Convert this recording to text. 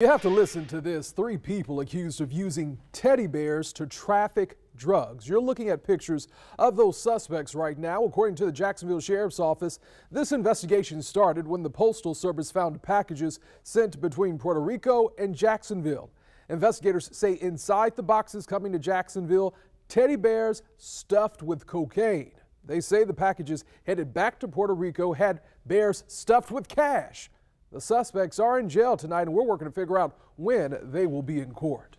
You have to listen to this. Three people accused of using teddy bears to traffic drugs. You're looking at pictures of those suspects right now. According to the Jacksonville Sheriff's Office, this investigation started when the Postal Service found packages sent between Puerto Rico and Jacksonville. Investigators say inside the boxes coming to Jacksonville, teddy bears stuffed with cocaine. They say the packages headed back to Puerto Rico had bears stuffed with cash. The suspects are in jail tonight, and we're working to figure out when they will be in court.